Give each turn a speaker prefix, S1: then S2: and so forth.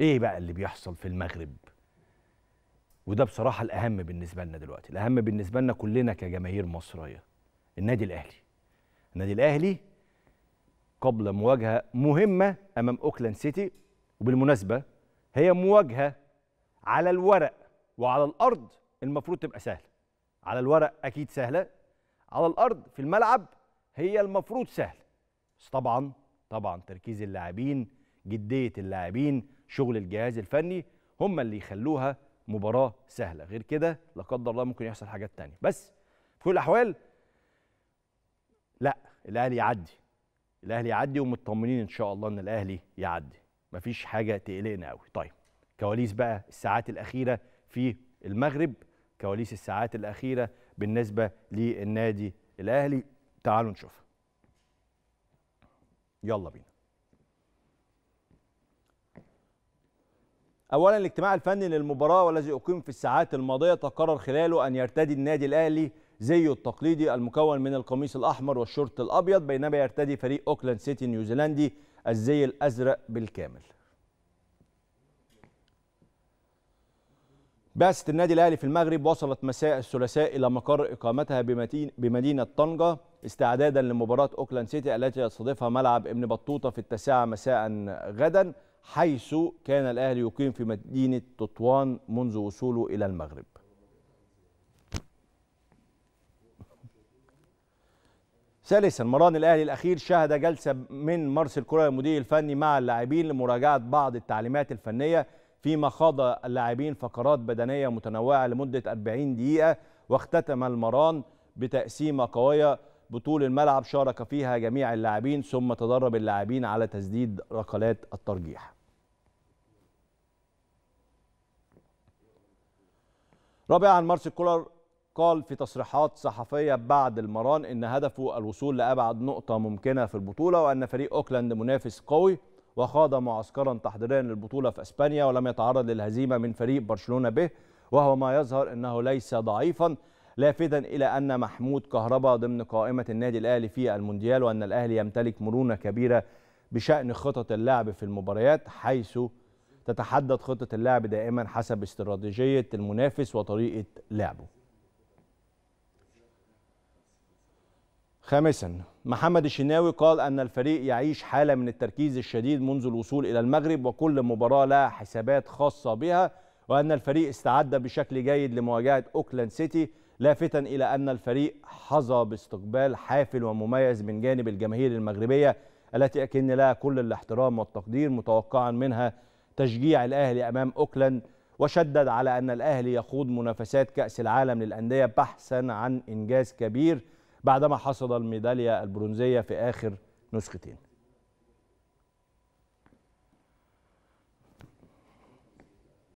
S1: ايه بقى اللي بيحصل في المغرب وده بصراحه الاهم بالنسبه لنا دلوقتي الاهم بالنسبه لنا كلنا كجماهير مصريه النادي الاهلي النادي الاهلي قبل مواجهه مهمه امام اوكلاند سيتي وبالمناسبه هي مواجهه على الورق وعلى الارض المفروض تبقى سهله على الورق اكيد سهله على الارض في الملعب هي المفروض سهله بس طبعا طبعا تركيز اللاعبين جديه اللاعبين شغل الجهاز الفني هم اللي يخلوها مباراه سهله غير كده لا قدر الله ممكن يحصل حاجات تانية بس في كل الاحوال لا الاهلي يعدي الاهلي يعدي ومطمنين ان شاء الله ان الاهلي يعدي مفيش حاجه تقلقنا قوي طيب كواليس بقى الساعات الاخيره في المغرب كواليس الساعات الاخيره بالنسبه للنادي الاهلي تعالوا نشوفها يلا بينا أولا الاجتماع الفني للمباراة والذي أقيم في الساعات الماضية تقرر خلاله أن يرتدي النادي الأهلي زيه التقليدي المكون من القميص الأحمر والشورت الأبيض بينما يرتدي فريق أوكلاند سيتي نيوزيلندي الزي الأزرق بالكامل بعثة النادي الأهلي في المغرب وصلت مساء الثلاثاء إلى مقر إقامتها بمدينة طنجة استعدادا لمباراة أوكلاند سيتي التي يستضيفها ملعب ابن بطوطة في التاسعة مساء غدا حيث كان الأهلي يقيم في مدينة تطوان منذ وصوله إلى المغرب ثالثا مران الاهلي الاخير شهد جلسه من مارس الكره المدير الفني مع اللاعبين لمراجعه بعض التعليمات الفنيه فيما خاض اللاعبين فقرات بدنيه متنوعه لمده 40 دقيقه واختتم المران بتقسيمه قويه بطول الملعب شارك فيها جميع اللاعبين ثم تدرب اللاعبين على تسديد ركلات الترجيح رابعا مارسيل كولر قال في تصريحات صحفية بعد المران إن هدفه الوصول لأبعد نقطة ممكنة في البطولة وأن فريق أوكلاند منافس قوي وخاض معسكرا تحضيريا للبطولة في أسبانيا ولم يتعرض للهزيمة من فريق برشلونة به وهو ما يظهر أنه ليس ضعيفا لافتا إلى أن محمود كهربا ضمن قائمة النادي الأهلي في المونديال وأن الأهلي يمتلك مرونة كبيرة بشأن خطط اللعب في المباريات حيث تتحدد خطة اللعب دائما حسب استراتيجية المنافس وطريقة لعبه خامسا محمد الشناوي قال أن الفريق يعيش حالة من التركيز الشديد منذ الوصول إلى المغرب وكل مباراة لها حسابات خاصة بها وأن الفريق استعد بشكل جيد لمواجهة أوكلاند سيتي لافتا إلى أن الفريق حظى باستقبال حافل ومميز من جانب الجماهير المغربية التي أكن لها كل الاحترام والتقدير متوقعا منها تشجيع الأهلي أمام أوكلاند وشدد على أن الأهلي يخوض منافسات كأس العالم للأندية بحثا عن إنجاز كبير بعدما حصد الميدالية البرونزية في آخر نسختين